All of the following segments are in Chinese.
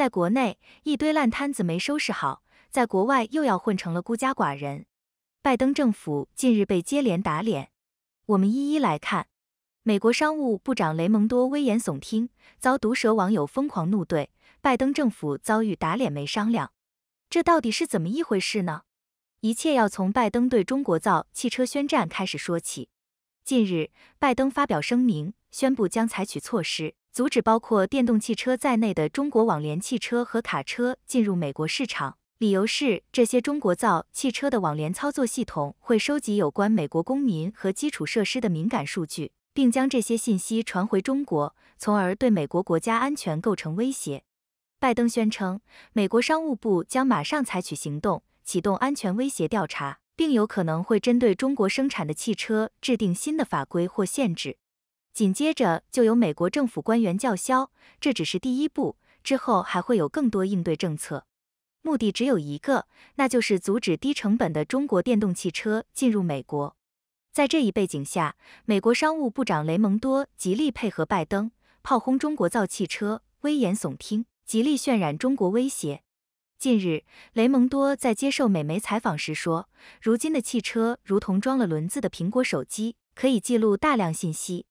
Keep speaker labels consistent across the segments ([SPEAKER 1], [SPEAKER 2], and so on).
[SPEAKER 1] 在国内一堆烂摊子没收拾好，在国外又要混成了孤家寡人。拜登政府近日被接连打脸，我们一一来看。美国商务部长雷蒙多危言耸听，遭毒舌网友疯狂怒怼，拜登政府遭遇打脸没商量。这到底是怎么一回事呢？一切要从拜登对中国造汽车宣战开始说起。近日，拜登发表声明，宣布将采取措施。阻止包括电动汽车在内的中国网联汽车和卡车进入美国市场，理由是这些中国造汽车的网联操作系统会收集有关美国公民和基础设施的敏感数据，并将这些信息传回中国，从而对美国国家安全构成威胁。拜登宣称，美国商务部将马上采取行动，启动安全威胁调查，并有可能会针对中国生产的汽车制定新的法规或限制。紧接着就有美国政府官员叫嚣，这只是第一步，之后还会有更多应对政策，目的只有一个，那就是阻止低成本的中国电动汽车进入美国。在这一背景下，美国商务部长雷蒙多极力配合拜登炮轰中国造汽车，危言耸听，极力渲染中国威胁。近日，雷蒙多在接受美媒采访时说，如今的汽车如同装了轮子的苹果手机，可以记录大量信息。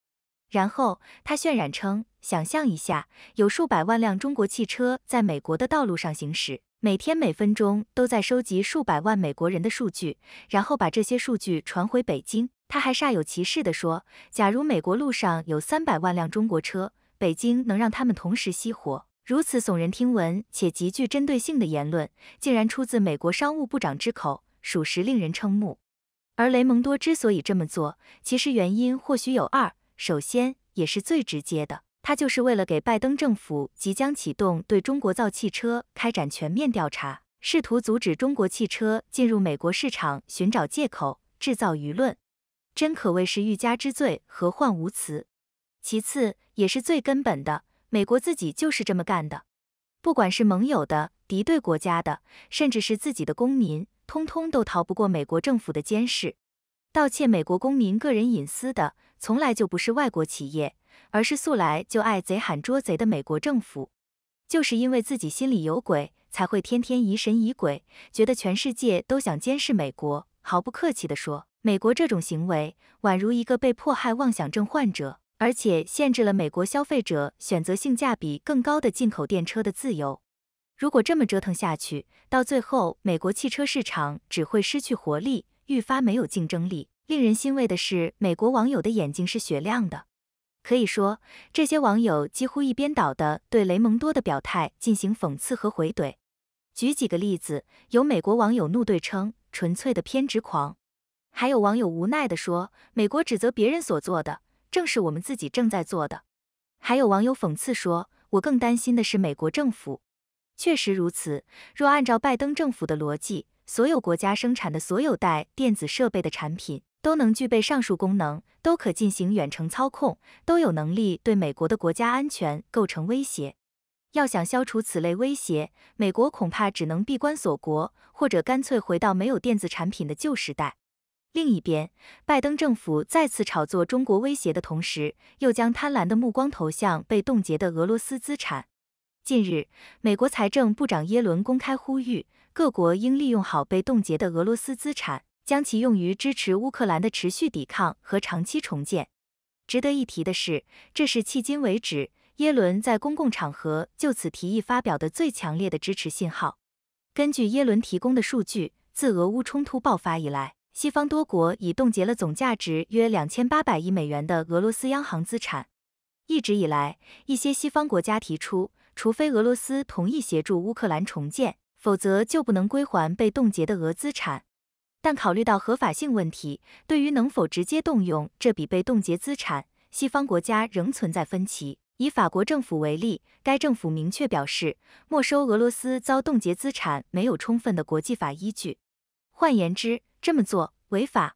[SPEAKER 1] 然后他渲染称，想象一下，有数百万辆中国汽车在美国的道路上行驶，每天每分钟都在收集数百万美国人的数据，然后把这些数据传回北京。他还煞有其事地说，假如美国路上有三百万辆中国车，北京能让他们同时熄火。如此耸人听闻且极具针对性的言论，竟然出自美国商务部长之口，属实令人瞠目。而雷蒙多之所以这么做，其实原因或许有二。首先，也是最直接的，他就是为了给拜登政府即将启动对中国造汽车开展全面调查，试图阻止中国汽车进入美国市场，寻找借口，制造舆论，真可谓是欲加之罪，何患无辞。其次，也是最根本的，美国自己就是这么干的，不管是盟友的、敌对国家的，甚至是自己的公民，通通都逃不过美国政府的监视，盗窃美国公民个人隐私的。从来就不是外国企业，而是素来就爱贼喊捉贼的美国政府。就是因为自己心里有鬼，才会天天疑神疑鬼，觉得全世界都想监视美国。毫不客气地说，美国这种行为宛如一个被迫害妄想症患者，而且限制了美国消费者选择性价比更高的进口电车的自由。如果这么折腾下去，到最后美国汽车市场只会失去活力，愈发没有竞争力。令人欣慰的是，美国网友的眼睛是雪亮的，可以说，这些网友几乎一边倒地对雷蒙多的表态进行讽刺和回怼。举几个例子，有美国网友怒对称纯粹的偏执狂，还有网友无奈地说，美国指责别人所做的，正是我们自己正在做的。还有网友讽刺说，我更担心的是美国政府。确实如此，若按照拜登政府的逻辑，所有国家生产的所有带电子设备的产品。都能具备上述功能，都可进行远程操控，都有能力对美国的国家安全构成威胁。要想消除此类威胁，美国恐怕只能闭关锁国，或者干脆回到没有电子产品的旧时代。另一边，拜登政府再次炒作中国威胁的同时，又将贪婪的目光投向被冻结的俄罗斯资产。近日，美国财政部长耶伦公开呼吁，各国应利用好被冻结的俄罗斯资产。将其用于支持乌克兰的持续抵抗和长期重建。值得一提的是，这是迄今为止耶伦在公共场合就此提议发表的最强烈的支持信号。根据耶伦提供的数据，自俄乌冲突爆发以来，西方多国已冻结了总价值约两千八百亿美元的俄罗斯央行资产。一直以来，一些西方国家提出，除非俄罗斯同意协助乌克兰重建，否则就不能归还被冻结的俄资产。但考虑到合法性问题，对于能否直接动用这笔被冻结资产，西方国家仍存在分歧。以法国政府为例，该政府明确表示，没收俄罗斯遭冻结资产没有充分的国际法依据，换言之，这么做违法。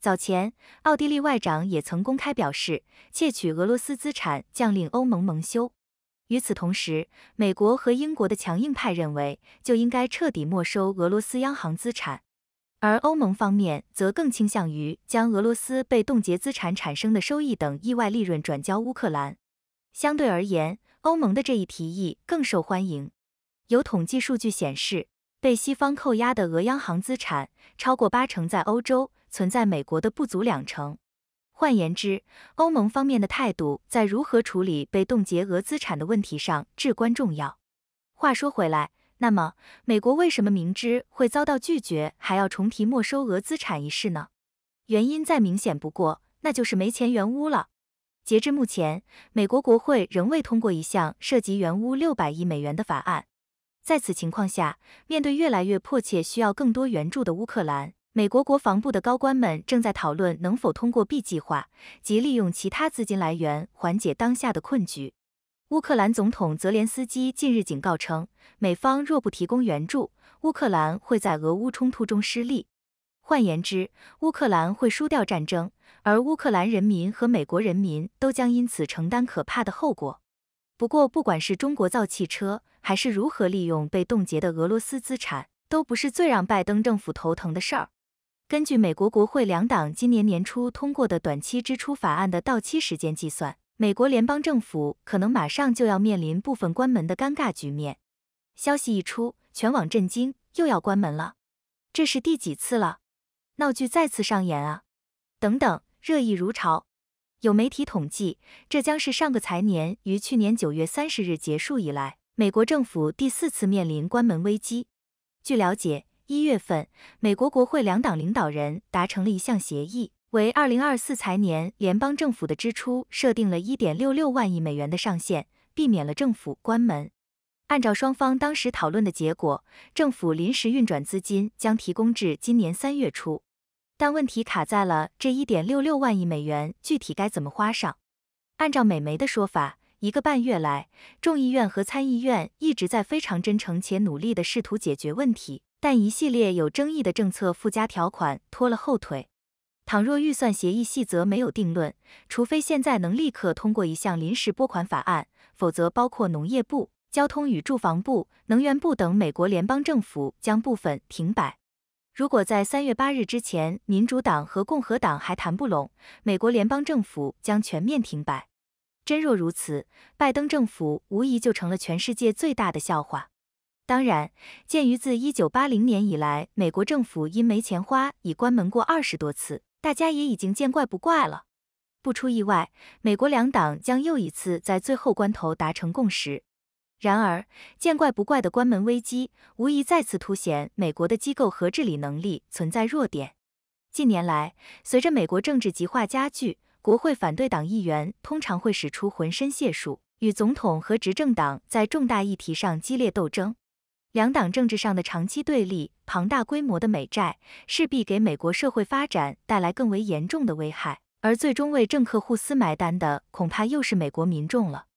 [SPEAKER 1] 早前，奥地利外长也曾公开表示，窃取俄罗斯资产将令欧盟蒙羞。与此同时，美国和英国的强硬派认为，就应该彻底没收俄罗斯央行资产。而欧盟方面则更倾向于将俄罗斯被冻结资产产生的收益等意外利润转交乌克兰。相对而言，欧盟的这一提议更受欢迎。有统计数据显示，被西方扣押的俄央行资产超过八成在欧洲，存在美国的不足两成。换言之，欧盟方面的态度在如何处理被冻结俄资产的问题上至关重要。话说回来。那么，美国为什么明知会遭到拒绝，还要重提没收俄资产一事呢？原因再明显不过，那就是没钱援乌了。截至目前，美国国会仍未通过一项涉及援乌六百亿美元的法案。在此情况下，面对越来越迫切需要更多援助的乌克兰，美国国防部的高官们正在讨论能否通过 B 计划及利用其他资金来源缓解当下的困局。乌克兰总统泽连斯基近日警告称，美方若不提供援助，乌克兰会在俄乌冲突中失利。换言之，乌克兰会输掉战争，而乌克兰人民和美国人民都将因此承担可怕的后果。不过，不管是中国造汽车，还是如何利用被冻结的俄罗斯资产，都不是最让拜登政府头疼的事儿。根据美国国会两党今年年初通过的短期支出法案的到期时间计算。美国联邦政府可能马上就要面临部分关门的尴尬局面，消息一出，全网震惊，又要关门了？这是第几次了？闹剧再次上演啊！等等，热议如潮。有媒体统计，这将是上个财年于去年九月三十日结束以来，美国政府第四次面临关门危机。据了解，一月份，美国国会两党领导人达成了一项协议。为二零二四财年联邦政府的支出设定了一点六六万亿美元的上限，避免了政府关门。按照双方当时讨论的结果，政府临时运转资金将提供至今年三月初，但问题卡在了这一点六六万亿美元具体该怎么花上。按照美媒的说法，一个半月来，众议院和参议院一直在非常真诚且努力地试图解决问题，但一系列有争议的政策附加条款拖了后腿。倘若预算协议细则没有定论，除非现在能立刻通过一项临时拨款法案，否则包括农业部、交通与住房部、能源部等美国联邦政府将部分停摆。如果在三月八日之前，民主党和共和党还谈不拢，美国联邦政府将全面停摆。真若如此，拜登政府无疑就成了全世界最大的笑话。当然，鉴于自一九八零年以来，美国政府因没钱花已关门过二十多次。大家也已经见怪不怪了。不出意外，美国两党将又一次在最后关头达成共识。然而，见怪不怪的关门危机，无疑再次凸显美国的机构和治理能力存在弱点。近年来，随着美国政治极化加剧，国会反对党议员通常会使出浑身解数，与总统和执政党在重大议题上激烈斗争。两党政治上的长期对立，庞大规模的美债势必给美国社会发展带来更为严重的危害，而最终为政客互撕埋单的，恐怕又是美国民众了。